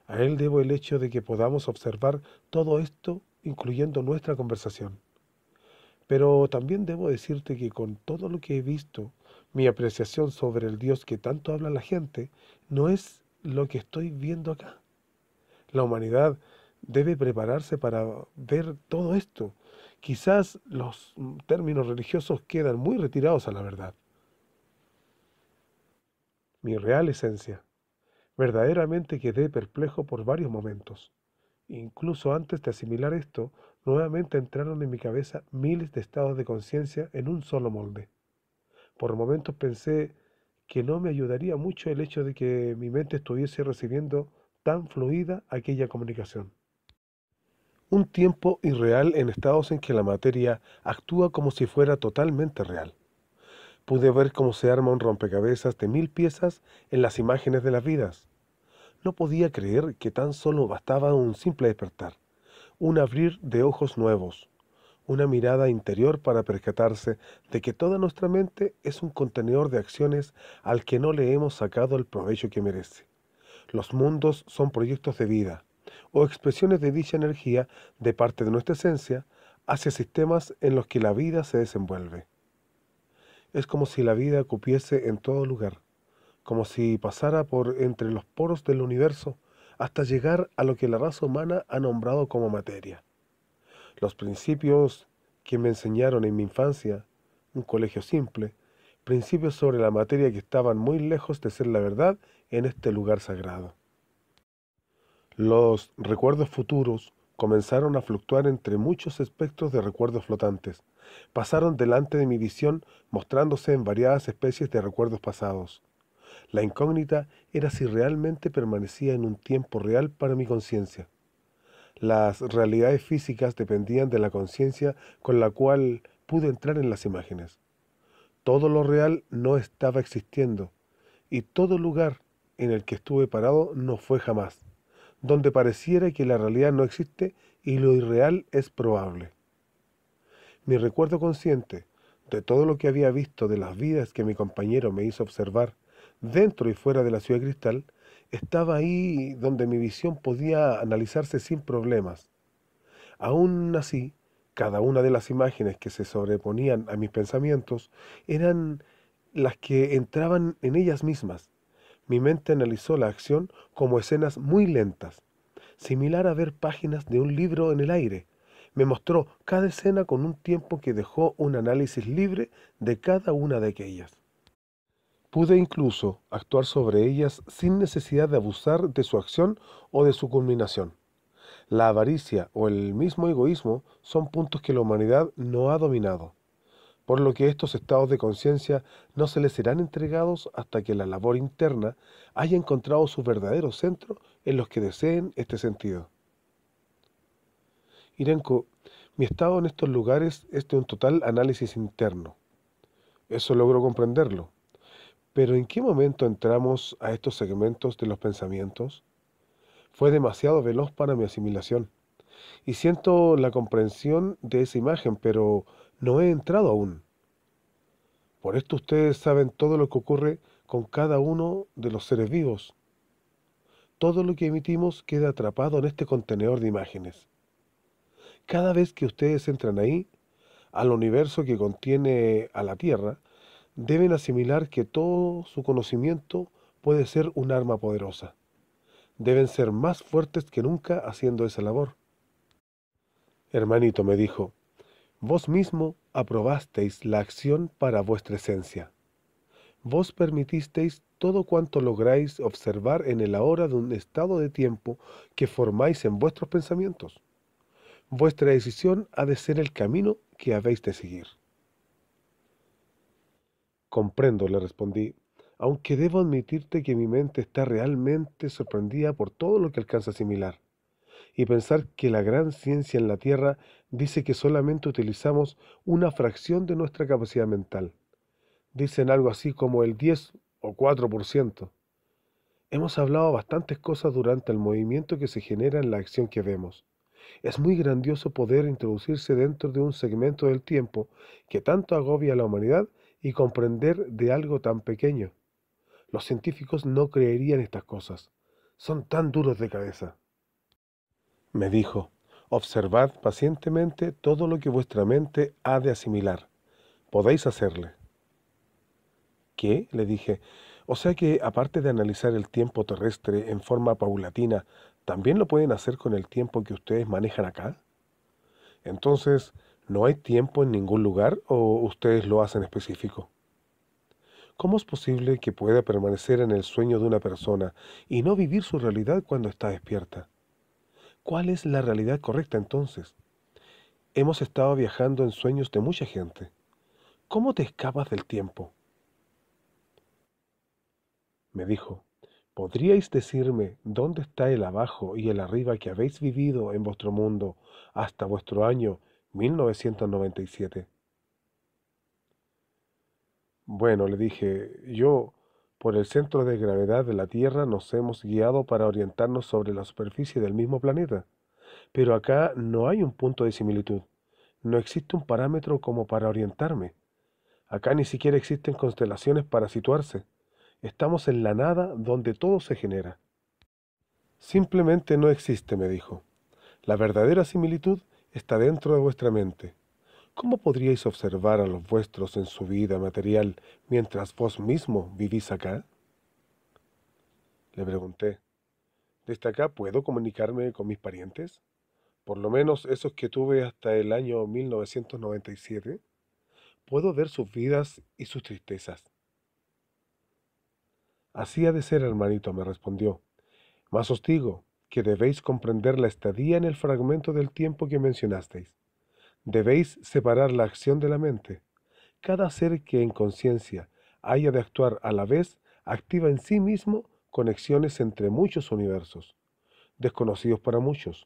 A Él debo el hecho de que podamos observar todo esto, incluyendo nuestra conversación. Pero también debo decirte que con todo lo que he visto, mi apreciación sobre el Dios que tanto habla la gente no es lo que estoy viendo acá. La humanidad debe prepararse para ver todo esto quizás los mm, términos religiosos quedan muy retirados a la verdad. Mi real esencia. Verdaderamente quedé perplejo por varios momentos. Incluso antes de asimilar esto, nuevamente entraron en mi cabeza miles de estados de conciencia en un solo molde. Por momentos pensé que no me ayudaría mucho el hecho de que mi mente estuviese recibiendo tan fluida aquella comunicación un tiempo irreal en estados en que la materia actúa como si fuera totalmente real. Pude ver cómo se arma un rompecabezas de mil piezas en las imágenes de las vidas. No podía creer que tan solo bastaba un simple despertar, un abrir de ojos nuevos, una mirada interior para percatarse de que toda nuestra mente es un contenedor de acciones al que no le hemos sacado el provecho que merece. Los mundos son proyectos de vida, o expresiones de dicha energía de parte de nuestra esencia hacia sistemas en los que la vida se desenvuelve. Es como si la vida cupiese en todo lugar, como si pasara por entre los poros del universo hasta llegar a lo que la raza humana ha nombrado como materia. Los principios que me enseñaron en mi infancia, un colegio simple, principios sobre la materia que estaban muy lejos de ser la verdad en este lugar sagrado. Los recuerdos futuros comenzaron a fluctuar entre muchos espectros de recuerdos flotantes. Pasaron delante de mi visión mostrándose en variadas especies de recuerdos pasados. La incógnita era si realmente permanecía en un tiempo real para mi conciencia. Las realidades físicas dependían de la conciencia con la cual pude entrar en las imágenes. Todo lo real no estaba existiendo, y todo lugar en el que estuve parado no fue jamás donde pareciera que la realidad no existe y lo irreal es probable. Mi recuerdo consciente de todo lo que había visto de las vidas que mi compañero me hizo observar dentro y fuera de la ciudad cristal estaba ahí donde mi visión podía analizarse sin problemas. Aún así, cada una de las imágenes que se sobreponían a mis pensamientos eran las que entraban en ellas mismas mi mente analizó la acción como escenas muy lentas, similar a ver páginas de un libro en el aire. Me mostró cada escena con un tiempo que dejó un análisis libre de cada una de aquellas. Pude incluso actuar sobre ellas sin necesidad de abusar de su acción o de su culminación. La avaricia o el mismo egoísmo son puntos que la humanidad no ha dominado por lo que estos estados de conciencia no se les serán entregados hasta que la labor interna haya encontrado su verdadero centro en los que deseen este sentido. Irenko, mi estado en estos lugares es de un total análisis interno. Eso logro comprenderlo. Pero ¿en qué momento entramos a estos segmentos de los pensamientos? Fue demasiado veloz para mi asimilación. Y siento la comprensión de esa imagen, pero no he entrado aún. Por esto ustedes saben todo lo que ocurre con cada uno de los seres vivos. Todo lo que emitimos queda atrapado en este contenedor de imágenes. Cada vez que ustedes entran ahí, al universo que contiene a la Tierra, deben asimilar que todo su conocimiento puede ser un arma poderosa. Deben ser más fuertes que nunca haciendo esa labor. Hermanito me dijo, Vos mismo aprobasteis la acción para vuestra esencia. Vos permitisteis todo cuanto lográis observar en el ahora de un estado de tiempo que formáis en vuestros pensamientos. Vuestra decisión ha de ser el camino que habéis de seguir. Comprendo, le respondí, aunque debo admitirte que mi mente está realmente sorprendida por todo lo que alcanza a asimilar y pensar que la gran ciencia en la Tierra dice que solamente utilizamos una fracción de nuestra capacidad mental. Dicen algo así como el 10 o 4%. Hemos hablado bastantes cosas durante el movimiento que se genera en la acción que vemos. Es muy grandioso poder introducirse dentro de un segmento del tiempo que tanto agobia a la humanidad y comprender de algo tan pequeño. Los científicos no creerían estas cosas. Son tan duros de cabeza me dijo, observad pacientemente todo lo que vuestra mente ha de asimilar. Podéis hacerle. ¿Qué? le dije. O sea que, aparte de analizar el tiempo terrestre en forma paulatina, ¿también lo pueden hacer con el tiempo que ustedes manejan acá? Entonces, ¿no hay tiempo en ningún lugar o ustedes lo hacen específico? ¿Cómo es posible que pueda permanecer en el sueño de una persona y no vivir su realidad cuando está despierta? ¿Cuál es la realidad correcta entonces? Hemos estado viajando en sueños de mucha gente. ¿Cómo te escapas del tiempo? Me dijo, ¿podríais decirme dónde está el abajo y el arriba que habéis vivido en vuestro mundo hasta vuestro año 1997? Bueno, le dije, yo por el centro de gravedad de la Tierra nos hemos guiado para orientarnos sobre la superficie del mismo planeta. Pero acá no hay un punto de similitud. No existe un parámetro como para orientarme. Acá ni siquiera existen constelaciones para situarse. Estamos en la nada donde todo se genera. Simplemente no existe, me dijo. La verdadera similitud está dentro de vuestra mente. ¿Cómo podríais observar a los vuestros en su vida material mientras vos mismo vivís acá? Le pregunté, ¿desde acá puedo comunicarme con mis parientes? Por lo menos esos que tuve hasta el año 1997. Puedo ver sus vidas y sus tristezas. Así ha de ser, hermanito, me respondió. Mas os digo que debéis comprender la estadía en el fragmento del tiempo que mencionasteis. Debéis separar la acción de la mente. Cada ser que en conciencia haya de actuar a la vez, activa en sí mismo conexiones entre muchos universos, desconocidos para muchos.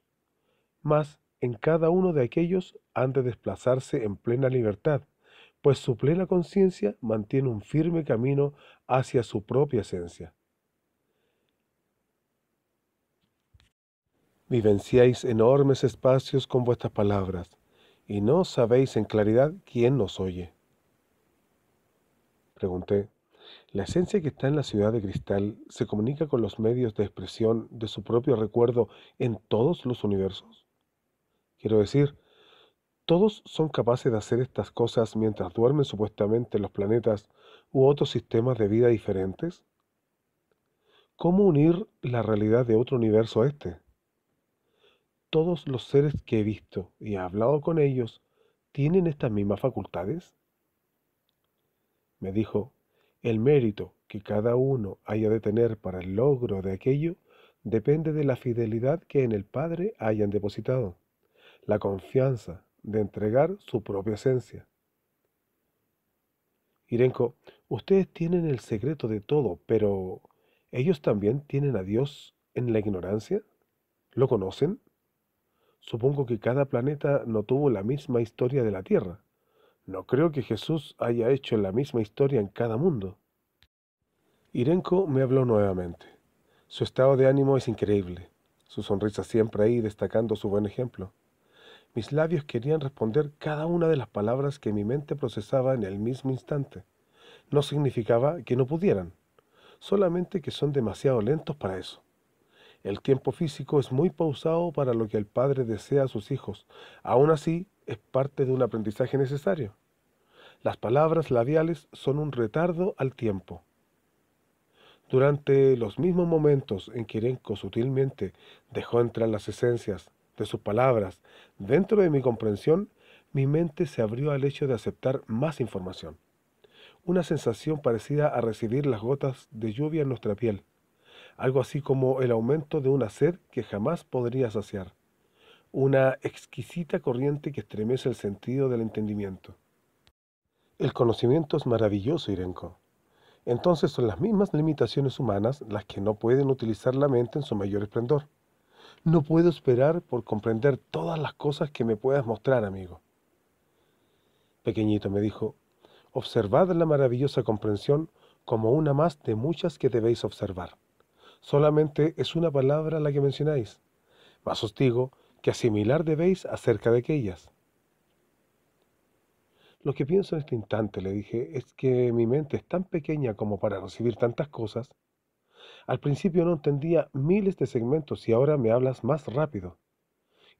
Mas en cada uno de aquellos han de desplazarse en plena libertad, pues su plena conciencia mantiene un firme camino hacia su propia esencia. Vivenciáis enormes espacios con vuestras palabras y no sabéis en claridad quién nos oye. Pregunté, ¿la esencia que está en la ciudad de cristal se comunica con los medios de expresión de su propio recuerdo en todos los universos? Quiero decir, todos son capaces de hacer estas cosas mientras duermen supuestamente los planetas u otros sistemas de vida diferentes? ¿Cómo unir la realidad de otro universo a este? todos los seres que he visto y hablado con ellos tienen estas mismas facultades? Me dijo, el mérito que cada uno haya de tener para el logro de aquello depende de la fidelidad que en el Padre hayan depositado, la confianza de entregar su propia esencia. Irenko, ustedes tienen el secreto de todo, pero ¿ellos también tienen a Dios en la ignorancia? ¿Lo conocen? Supongo que cada planeta no tuvo la misma historia de la Tierra. No creo que Jesús haya hecho la misma historia en cada mundo. Irenko me habló nuevamente. Su estado de ánimo es increíble, su sonrisa siempre ahí destacando su buen ejemplo. Mis labios querían responder cada una de las palabras que mi mente procesaba en el mismo instante. No significaba que no pudieran, solamente que son demasiado lentos para eso. El tiempo físico es muy pausado para lo que el padre desea a sus hijos. Aún así, es parte de un aprendizaje necesario. Las palabras labiales son un retardo al tiempo. Durante los mismos momentos en que Irenko sutilmente dejó entrar las esencias de sus palabras dentro de mi comprensión, mi mente se abrió al hecho de aceptar más información. Una sensación parecida a recibir las gotas de lluvia en nuestra piel algo así como el aumento de una sed que jamás podría saciar, una exquisita corriente que estremece el sentido del entendimiento. El conocimiento es maravilloso, Irenko. Entonces son las mismas limitaciones humanas las que no pueden utilizar la mente en su mayor esplendor. No puedo esperar por comprender todas las cosas que me puedas mostrar, amigo. Pequeñito me dijo, observad la maravillosa comprensión como una más de muchas que debéis observar. Solamente es una palabra la que mencionáis, mas os digo que asimilar debéis acerca de aquellas. Lo que pienso en este instante, le dije, es que mi mente es tan pequeña como para recibir tantas cosas. Al principio no entendía miles de segmentos y ahora me hablas más rápido.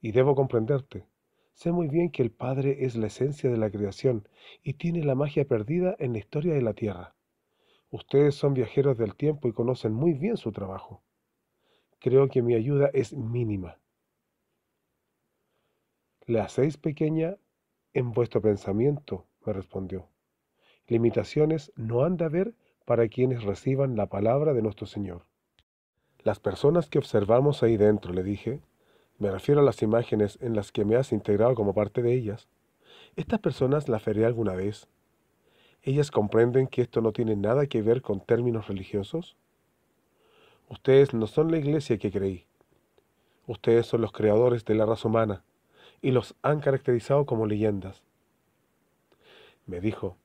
Y debo comprenderte. Sé muy bien que el Padre es la esencia de la creación y tiene la magia perdida en la historia de la Tierra. Ustedes son viajeros del tiempo y conocen muy bien su trabajo. Creo que mi ayuda es mínima. Le hacéis pequeña en vuestro pensamiento, me respondió. Limitaciones no han de haber para quienes reciban la palabra de nuestro Señor. Las personas que observamos ahí dentro, le dije, me refiero a las imágenes en las que me has integrado como parte de ellas, estas personas las veré alguna vez ¿Ellas comprenden que esto no tiene nada que ver con términos religiosos? Ustedes no son la iglesia que creí. Ustedes son los creadores de la raza humana y los han caracterizado como leyendas. Me dijo,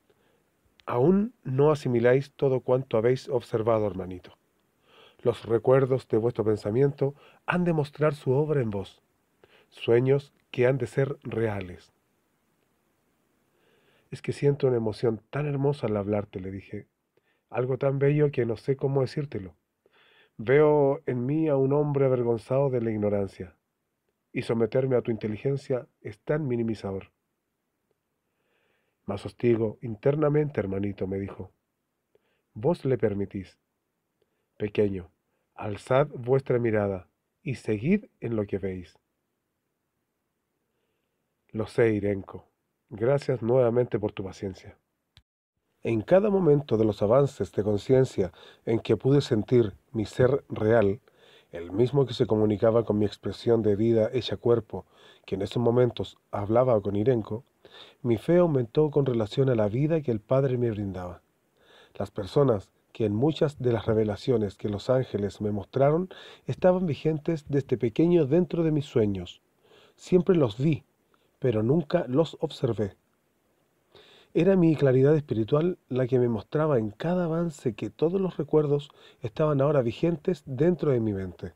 aún no asimiláis todo cuanto habéis observado, hermanito. Los recuerdos de vuestro pensamiento han de mostrar su obra en vos, sueños que han de ser reales. Es que siento una emoción tan hermosa al hablarte, le dije. Algo tan bello que no sé cómo decírtelo. Veo en mí a un hombre avergonzado de la ignorancia, y someterme a tu inteligencia es tan minimizador. Más hostigo internamente, hermanito, me dijo. Vos le permitís. Pequeño, alzad vuestra mirada y seguid en lo que veis. Lo sé, Irenko. Gracias nuevamente por tu paciencia. En cada momento de los avances de conciencia en que pude sentir mi ser real, el mismo que se comunicaba con mi expresión de vida hecha cuerpo, que en esos momentos hablaba con Irenko, mi fe aumentó con relación a la vida que el Padre me brindaba. Las personas que en muchas de las revelaciones que los ángeles me mostraron estaban vigentes desde pequeño dentro de mis sueños. Siempre los vi pero nunca los observé. Era mi claridad espiritual la que me mostraba en cada avance que todos los recuerdos estaban ahora vigentes dentro de mi mente.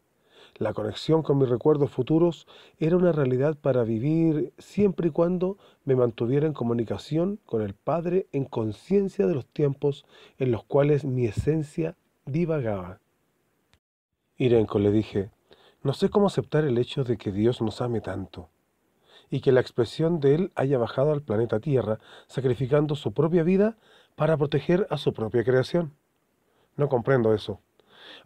La conexión con mis recuerdos futuros era una realidad para vivir siempre y cuando me mantuviera en comunicación con el Padre en conciencia de los tiempos en los cuales mi esencia divagaba. Irenko le dije, no sé cómo aceptar el hecho de que Dios nos ame tanto y que la expresión de él haya bajado al planeta Tierra, sacrificando su propia vida para proteger a su propia creación. No comprendo eso,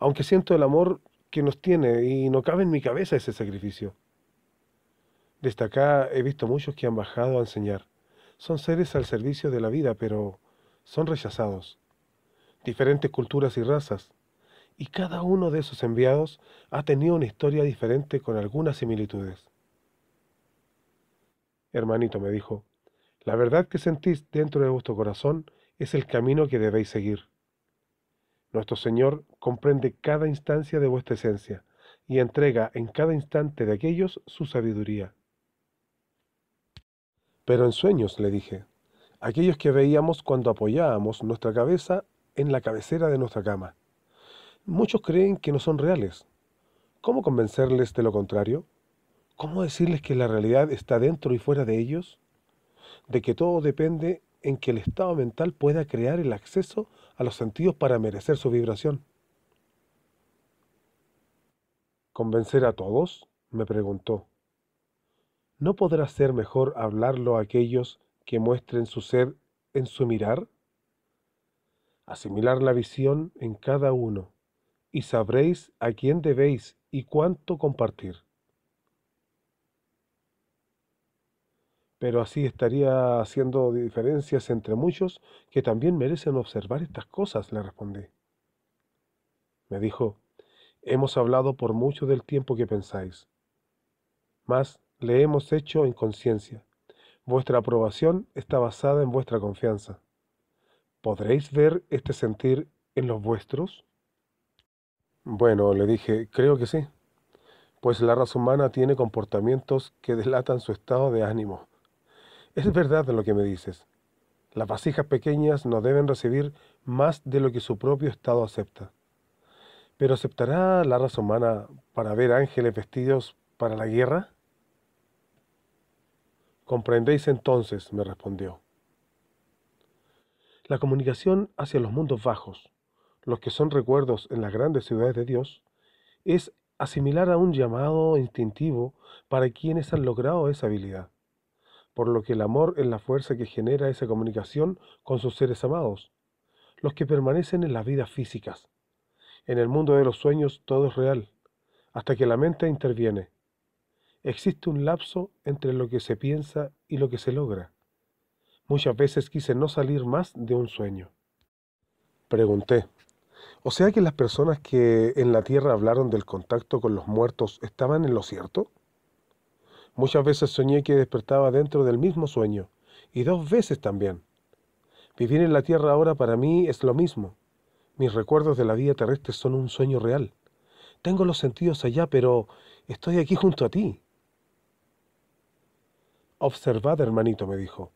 aunque siento el amor que nos tiene y no cabe en mi cabeza ese sacrificio. Desde acá he visto muchos que han bajado a enseñar. Son seres al servicio de la vida, pero son rechazados. Diferentes culturas y razas. Y cada uno de esos enviados ha tenido una historia diferente con algunas similitudes. Hermanito, me dijo, la verdad que sentís dentro de vuestro corazón es el camino que debéis seguir. Nuestro Señor comprende cada instancia de vuestra esencia y entrega en cada instante de aquellos su sabiduría. Pero en sueños, le dije, aquellos que veíamos cuando apoyábamos nuestra cabeza en la cabecera de nuestra cama. Muchos creen que no son reales. ¿Cómo convencerles de lo contrario? ¿Cómo decirles que la realidad está dentro y fuera de ellos? De que todo depende en que el estado mental pueda crear el acceso a los sentidos para merecer su vibración. ¿Convencer a todos? me preguntó. ¿No podrá ser mejor hablarlo a aquellos que muestren su ser en su mirar? Asimilar la visión en cada uno, y sabréis a quién debéis y cuánto compartir. pero así estaría haciendo diferencias entre muchos que también merecen observar estas cosas, le respondí. Me dijo, hemos hablado por mucho del tiempo que pensáis, mas le hemos hecho en conciencia. Vuestra aprobación está basada en vuestra confianza. ¿Podréis ver este sentir en los vuestros? Bueno, le dije, creo que sí, pues la raza humana tiene comportamientos que delatan su estado de ánimo es verdad lo que me dices. Las vasijas pequeñas no deben recibir más de lo que su propio estado acepta. ¿Pero aceptará la raza humana para ver ángeles vestidos para la guerra? Comprendéis entonces, me respondió. La comunicación hacia los mundos bajos, los que son recuerdos en las grandes ciudades de Dios, es asimilar a un llamado instintivo para quienes han logrado esa habilidad por lo que el amor es la fuerza que genera esa comunicación con sus seres amados, los que permanecen en las vidas físicas. En el mundo de los sueños todo es real, hasta que la mente interviene. Existe un lapso entre lo que se piensa y lo que se logra. Muchas veces quise no salir más de un sueño. Pregunté, ¿o sea que las personas que en la Tierra hablaron del contacto con los muertos estaban en lo cierto? Muchas veces soñé que despertaba dentro del mismo sueño, y dos veces también. Vivir en la Tierra ahora para mí es lo mismo. Mis recuerdos de la vida terrestre son un sueño real. Tengo los sentidos allá, pero estoy aquí junto a ti. Observad, hermanito, me dijo.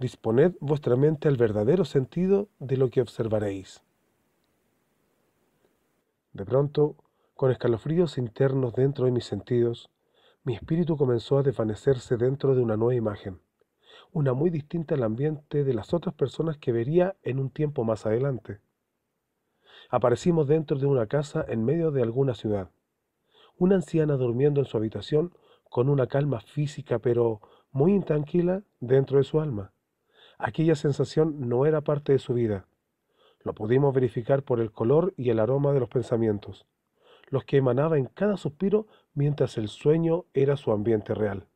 Disponed vuestra mente al verdadero sentido de lo que observaréis. De pronto, con escalofríos internos dentro de mis sentidos, mi espíritu comenzó a desvanecerse dentro de una nueva imagen, una muy distinta al ambiente de las otras personas que vería en un tiempo más adelante. Aparecimos dentro de una casa en medio de alguna ciudad. Una anciana durmiendo en su habitación con una calma física pero muy intranquila dentro de su alma. Aquella sensación no era parte de su vida. Lo pudimos verificar por el color y el aroma de los pensamientos los que emanaba en cada suspiro mientras el sueño era su ambiente real.